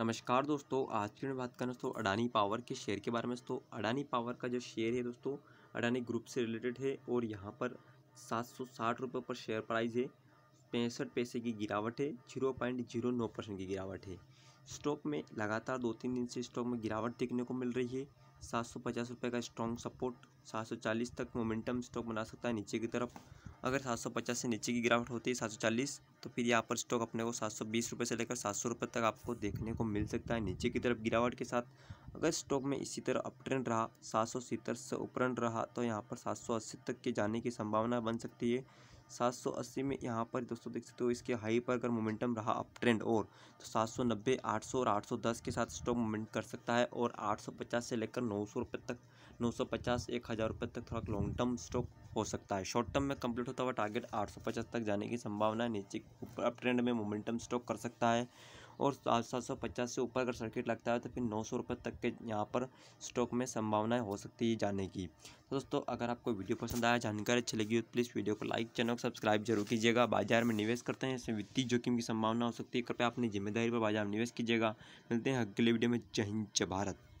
नमस्कार दोस्तों आज की मैं बात करना दोस्तों अडानी पावर के शेयर के बारे में दोस्तों अडानी पावर का जो शेयर है दोस्तों अडानी ग्रुप से रिलेटेड है और यहाँ पर सात सौ साठ रुपये पर शेयर प्राइस है पैंसठ पैसे की गिरावट है जीरो पॉइंट जीरो नौ परसेंट की गिरावट है स्टॉक में लगातार दो तीन दिन से स्टॉक में गिरावट देखने को मिल रही है सात सौ पचास रुपये का स्ट्रॉन्ग सपोर्ट सात सौ चालीस तक मोमेंटम स्टॉक बना सकता है नीचे की तरफ अगर सात से नीचे की गिरावट होती है सात तो फिर यहाँ पर स्टॉक अपने को सात से लेकर सात तक आपको देखने को मिल सकता है नीचे की तरफ गिरावट के साथ अगर स्टॉक में इसी तरह अप ट्रेंड रहा सात से उपरन रहा तो यहाँ पर सात तक के जाने की संभावना बन सकती है 780 में यहाँ पर दोस्तों देख सकते हो इसके हाई पर अगर मोमेंटम रहा अप ट्रेंड और तो 790, 800 और 810 के साथ स्टॉक मूवमेंट कर सकता है और 850 से लेकर नौ सौ तक नौ सौ पचास एक हज़ार रुपये तक थोड़ा लॉन्ग टर्म स्टॉक हो सकता है शॉर्ट टर्म में कंप्लीट होता हुआ टारगेट आठ सौ पचास तक जाने की संभावना है नीचे ऊपर अप ट्रेंड में मोमेंटम स्टॉक कर सकता है और सात सौ पचास से ऊपर अगर सर्किट लगता है तो फिर नौ सौ रुपये तक के यहाँ पर स्टॉक में संभावनाएं हो सकती है जाने की तो दोस्तों अगर आपको वीडियो पसंद आया जानकारी अच्छी लगी हो तो प्लीज़ वीडियो को लाइक चैनल को सब्सक्राइब जरूर कीजिएगा बाजार में निवेश करते हैं इसमें वित्तीय जोखिम की संभावना हो सकती है कृपया अपनी जिम्मेदारी पर बाजार में निवेश कीजिएगा मिलते हैं अगले वीडियो में जय हिंद जय भारत